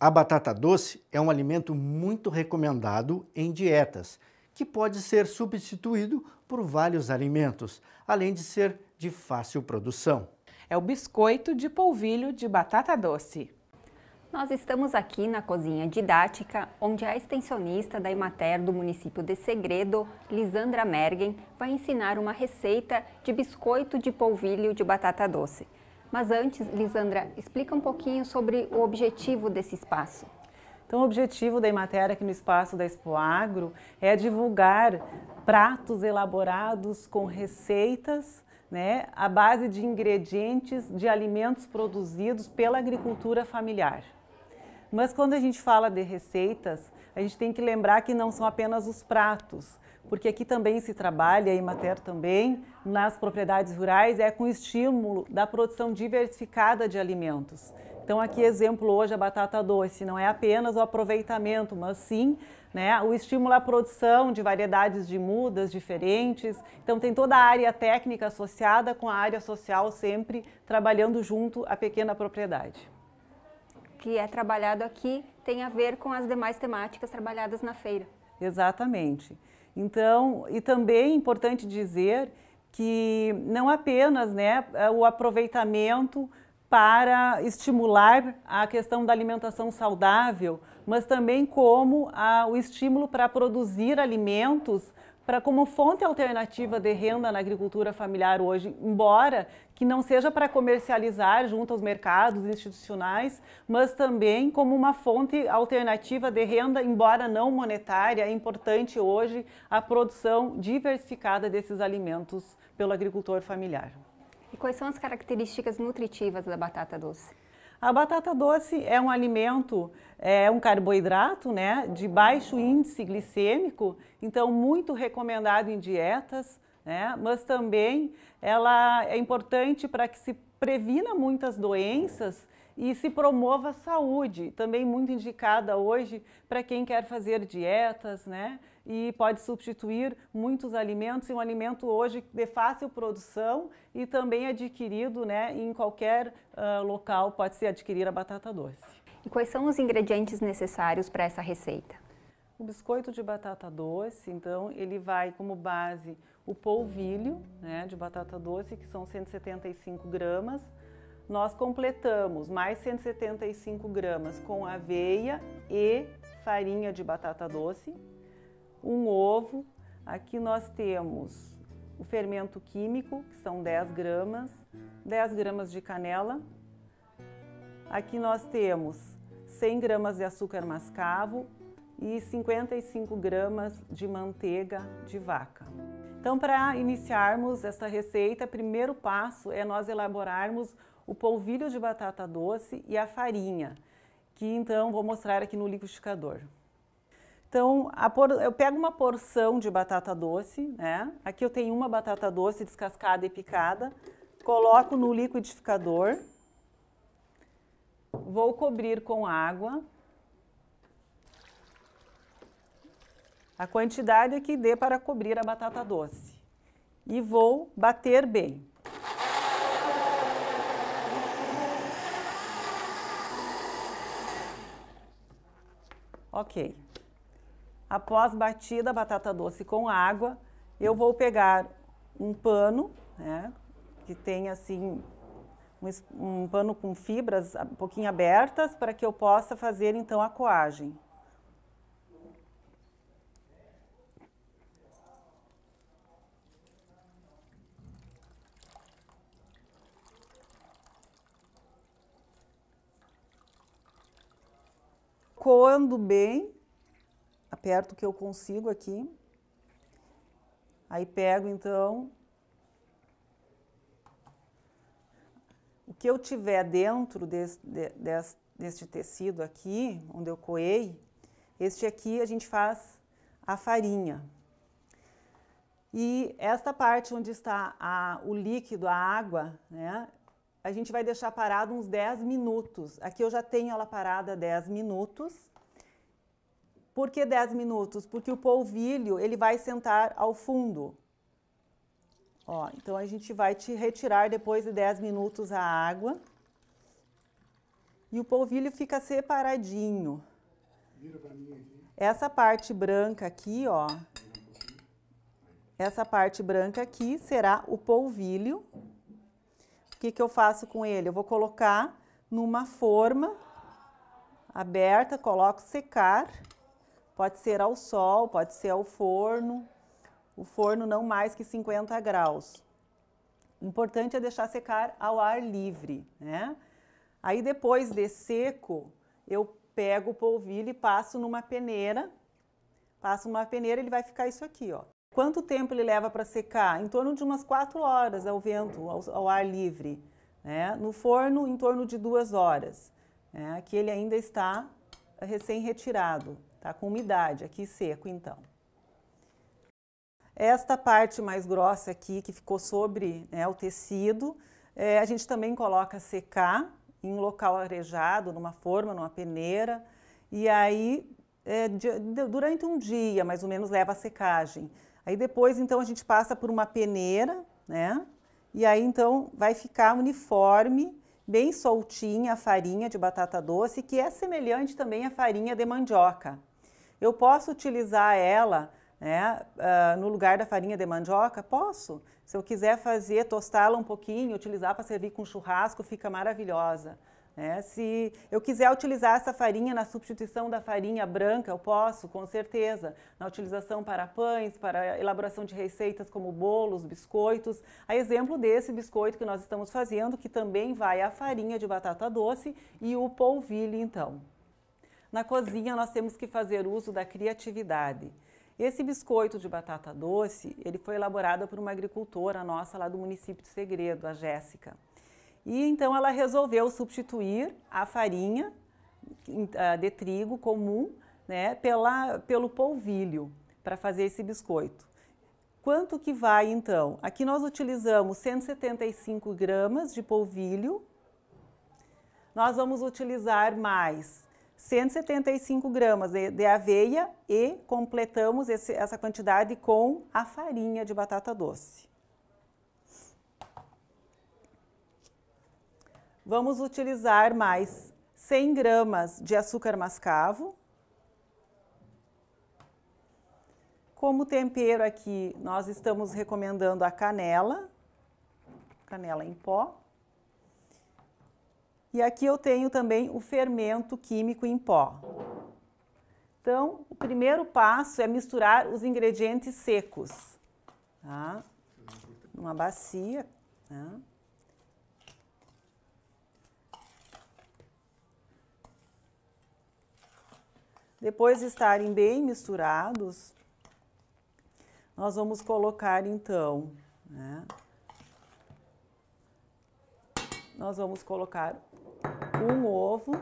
A batata doce é um alimento muito recomendado em dietas, que pode ser substituído por vários alimentos, além de ser de fácil produção. É o biscoito de polvilho de batata doce. Nós estamos aqui na cozinha didática, onde a extensionista da Imater do município de Segredo, Lisandra Mergen, vai ensinar uma receita de biscoito de polvilho de batata doce. Mas antes, Lisandra, explica um pouquinho sobre o objetivo desse espaço. Então, o objetivo da Imater aqui no espaço da Expo Agro é divulgar pratos elaborados com receitas né, à base de ingredientes de alimentos produzidos pela agricultura familiar. Mas quando a gente fala de receitas, a gente tem que lembrar que não são apenas os pratos, porque aqui também se trabalha, em matéria também, nas propriedades rurais, é com estímulo da produção diversificada de alimentos. Então, aqui, exemplo, hoje, a batata doce não é apenas o aproveitamento, mas sim né, o estímulo à produção de variedades de mudas diferentes. Então, tem toda a área técnica associada com a área social, sempre trabalhando junto à pequena propriedade. Que é trabalhado aqui tem a ver com as demais temáticas trabalhadas na feira. Exatamente. Então, e também é importante dizer que não apenas né, é o aproveitamento para estimular a questão da alimentação saudável, mas também como a, o estímulo para produzir alimentos para como fonte alternativa de renda na agricultura familiar hoje, embora que não seja para comercializar junto aos mercados institucionais, mas também como uma fonte alternativa de renda, embora não monetária, é importante hoje a produção diversificada desses alimentos pelo agricultor familiar. E quais são as características nutritivas da batata doce? A batata doce é um alimento, é um carboidrato, né, de baixo índice glicêmico, então muito recomendado em dietas, né, mas também ela é importante para que se previna muitas doenças e se promova a saúde, também muito indicada hoje para quem quer fazer dietas, né? E pode substituir muitos alimentos, e um alimento hoje de fácil produção e também adquirido né, em qualquer uh, local, pode-se adquirir a batata doce. E quais são os ingredientes necessários para essa receita? O biscoito de batata doce, então, ele vai como base o polvilho né, de batata doce, que são 175 gramas, nós completamos mais 175 gramas com aveia e farinha de batata doce, um ovo. Aqui nós temos o fermento químico, que são 10 gramas, 10 gramas de canela. Aqui nós temos 100 gramas de açúcar mascavo e 55 gramas de manteiga de vaca. Então, para iniciarmos essa receita, primeiro passo é nós elaborarmos o polvilho de batata doce e a farinha, que então vou mostrar aqui no liquidificador. Então, por... eu pego uma porção de batata doce, né? Aqui eu tenho uma batata doce descascada e picada, coloco no liquidificador, vou cobrir com água. A quantidade é que dê para cobrir a batata doce. E vou bater bem. Ok. Após batida a batata doce com água, eu vou pegar um pano, né, que tem assim um, um pano com fibras ah, um pouquinho abertas para que eu possa fazer então a coagem. coando bem, aperto o que eu consigo aqui. Aí pego então o que eu tiver dentro desse, de, desse, deste tecido aqui, onde eu coei, este aqui a gente faz a farinha. E esta parte onde está a, o líquido, a água, né, a gente vai deixar parado uns 10 minutos. Aqui eu já tenho ela parada 10 minutos. Por que 10 minutos? Porque o polvilho ele vai sentar ao fundo. Ó, então a gente vai te retirar depois de 10 minutos a água. E o polvilho fica separadinho. Essa parte branca aqui, ó. Essa parte branca aqui será o polvilho. O que, que eu faço com ele? Eu vou colocar numa forma aberta, coloco secar. Pode ser ao sol, pode ser ao forno. O forno não mais que 50 graus. O importante é deixar secar ao ar livre, né? Aí depois de seco, eu pego o polvilho e passo numa peneira. Passo numa peneira, ele vai ficar isso aqui, ó. Quanto tempo ele leva para secar? Em torno de umas quatro horas ao vento, ao, ao ar livre. Né? No forno, em torno de duas horas. Né? Aqui ele ainda está recém-retirado, tá com umidade, aqui seco então. Esta parte mais grossa aqui, que ficou sobre né, o tecido, é, a gente também coloca secar em um local arejado, numa forma, numa peneira, e aí é, de, durante um dia, mais ou menos, leva a secagem. Aí depois, então, a gente passa por uma peneira, né? E aí, então, vai ficar uniforme, bem soltinha a farinha de batata doce, que é semelhante também à farinha de mandioca. Eu posso utilizar ela né, uh, no lugar da farinha de mandioca? Posso. Se eu quiser fazer, tostá-la um pouquinho, utilizar para servir com churrasco, fica maravilhosa. Né? se eu quiser utilizar essa farinha na substituição da farinha branca, eu posso, com certeza, na utilização para pães, para elaboração de receitas como bolos, biscoitos. A exemplo desse biscoito que nós estamos fazendo, que também vai a farinha de batata doce e o polvilho, então. Na cozinha, nós temos que fazer uso da criatividade. Esse biscoito de batata doce, ele foi elaborado por uma agricultora nossa lá do município de Segredo, a Jéssica. E então ela resolveu substituir a farinha ah, de trigo comum né, pela, pelo polvilho para fazer esse biscoito. Quanto que vai então? Aqui nós utilizamos 175 gramas de polvilho. Nós vamos utilizar mais 175 gramas de, de aveia e completamos esse, essa quantidade com a farinha de batata doce. Vamos utilizar mais 100 gramas de açúcar mascavo. Como tempero aqui, nós estamos recomendando a canela, canela em pó. E aqui eu tenho também o fermento químico em pó. Então, o primeiro passo é misturar os ingredientes secos, tá? Numa bacia, tá? Depois de estarem bem misturados, nós vamos colocar então, né? Nós vamos colocar um ovo.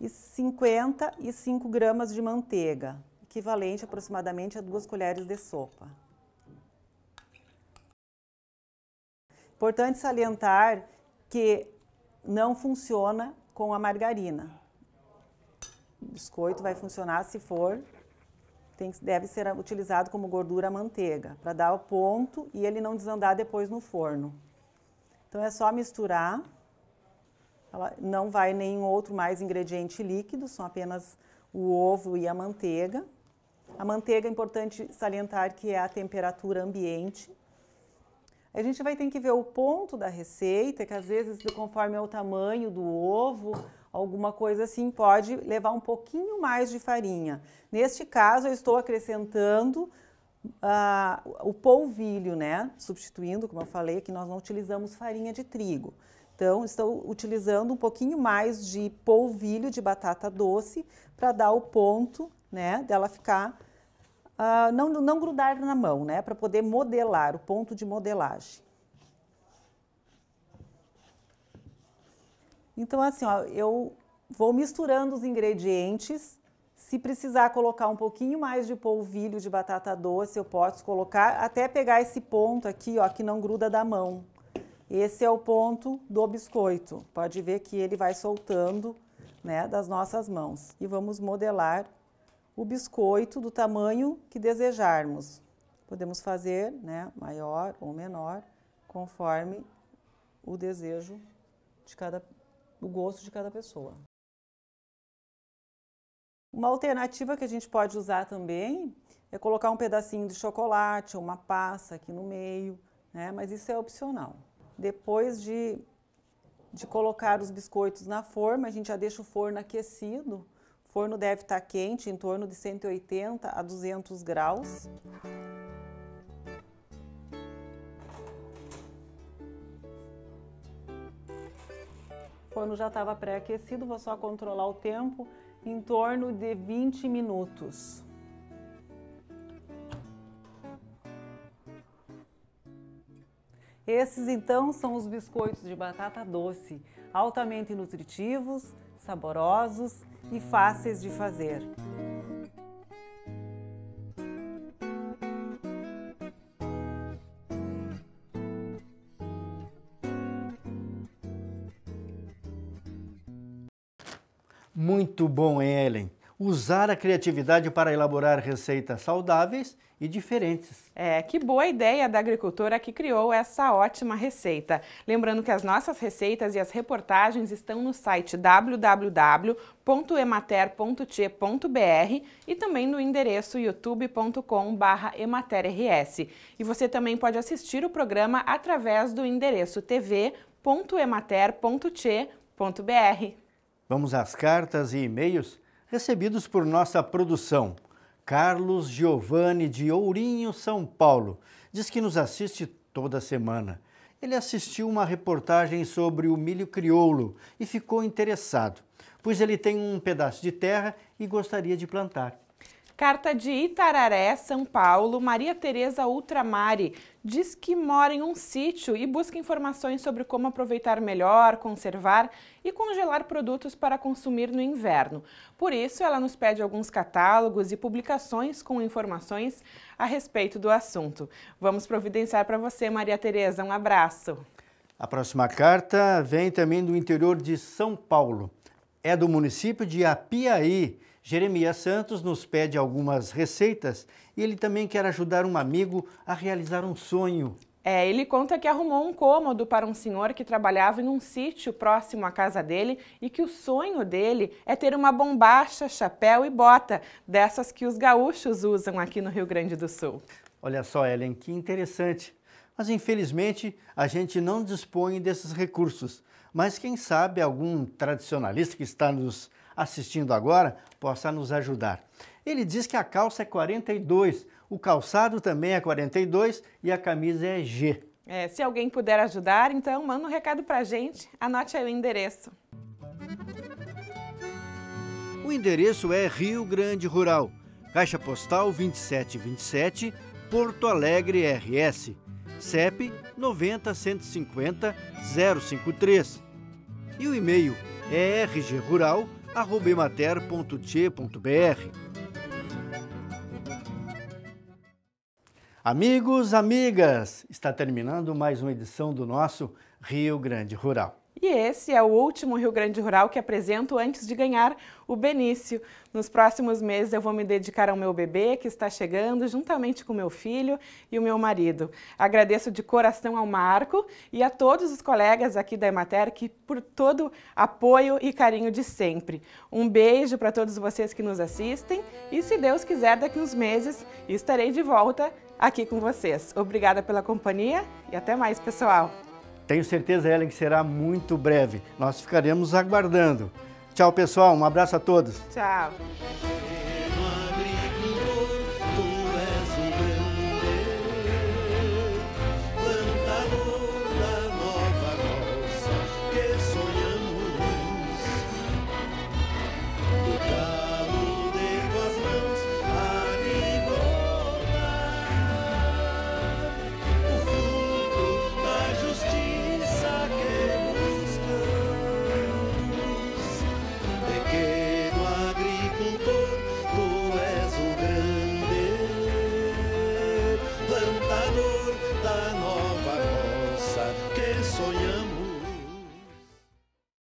E 55 gramas de manteiga, equivalente aproximadamente a duas colheres de sopa. Importante salientar que não funciona com a margarina. O biscoito vai funcionar se for, tem, deve ser utilizado como gordura manteiga, para dar o ponto e ele não desandar depois no forno. Então é só misturar. Ela não vai nenhum outro mais ingrediente líquido, são apenas o ovo e a manteiga. A manteiga é importante salientar que é a temperatura ambiente, a gente vai ter que ver o ponto da receita, que às vezes, conforme é o tamanho do ovo, alguma coisa assim, pode levar um pouquinho mais de farinha. Neste caso, eu estou acrescentando uh, o polvilho, né? Substituindo, como eu falei, que nós não utilizamos farinha de trigo. Então, estou utilizando um pouquinho mais de polvilho de batata doce para dar o ponto, né, dela ficar uh, não, não grudar na mão, né? Para poder modelar, o ponto de modelagem. Então, assim, ó, eu vou misturando os ingredientes. Se precisar colocar um pouquinho mais de polvilho de batata doce, eu posso colocar até pegar esse ponto aqui, ó, que não gruda da mão. Esse é o ponto do biscoito. Pode ver que ele vai soltando, né, das nossas mãos. E vamos modelar o biscoito do tamanho que desejarmos. Podemos fazer né, maior ou menor, conforme o desejo de cada, o gosto de cada pessoa. Uma alternativa que a gente pode usar também é colocar um pedacinho de chocolate ou uma passa aqui no meio, né? mas isso é opcional. Depois de, de colocar os biscoitos na forma, a gente já deixa o forno aquecido forno deve estar tá quente, em torno de 180 a 200 graus. O forno já estava pré-aquecido, vou só controlar o tempo, em torno de 20 minutos. Esses então são os biscoitos de batata doce, altamente nutritivos, saborosos e fáceis de fazer. Muito bom, Ellen usar a criatividade para elaborar receitas saudáveis e diferentes. É, que boa ideia da agricultora que criou essa ótima receita. Lembrando que as nossas receitas e as reportagens estão no site www.emater.te.br e também no endereço youtube.com/ematerrs. E você também pode assistir o programa através do endereço tv.emater.te.br. Vamos às cartas e e-mails? recebidos por nossa produção. Carlos Giovanni de Ourinho, São Paulo, diz que nos assiste toda semana. Ele assistiu uma reportagem sobre o milho crioulo e ficou interessado, pois ele tem um pedaço de terra e gostaria de plantar. Carta de Itararé, São Paulo, Maria Tereza Ultramari diz que mora em um sítio e busca informações sobre como aproveitar melhor, conservar e congelar produtos para consumir no inverno. Por isso, ela nos pede alguns catálogos e publicações com informações a respeito do assunto. Vamos providenciar para você, Maria Tereza. Um abraço. A próxima carta vem também do interior de São Paulo. É do município de Apiaí Jeremias Santos nos pede algumas receitas e ele também quer ajudar um amigo a realizar um sonho. É, ele conta que arrumou um cômodo para um senhor que trabalhava em um sítio próximo à casa dele e que o sonho dele é ter uma bombacha, chapéu e bota, dessas que os gaúchos usam aqui no Rio Grande do Sul. Olha só, Ellen, que interessante. Mas infelizmente a gente não dispõe desses recursos. Mas quem sabe algum tradicionalista que está nos assistindo agora possa nos ajudar. Ele diz que a calça é 42, o calçado também é 42 e a camisa é G. É, se alguém puder ajudar, então manda um recado para a gente. Anote aí o endereço. O endereço é Rio Grande Rural, Caixa Postal 2727, Porto Alegre RS, CEP 90150 053. E o e-mail é rgrural.com emater.tche.br. Amigos, amigas, está terminando mais uma edição do nosso Rio Grande Rural. E esse é o último Rio Grande Rural que apresento antes de ganhar o Benício. Nos próximos meses eu vou me dedicar ao meu bebê que está chegando, juntamente com meu filho e o meu marido. Agradeço de coração ao Marco e a todos os colegas aqui da Emater que por todo apoio e carinho de sempre. Um beijo para todos vocês que nos assistem e se Deus quiser daqui uns meses estarei de volta aqui com vocês. Obrigada pela companhia e até mais, pessoal. Tenho certeza, Ellen, que será muito breve. Nós ficaremos aguardando. Tchau, pessoal. Um abraço a todos. Tchau.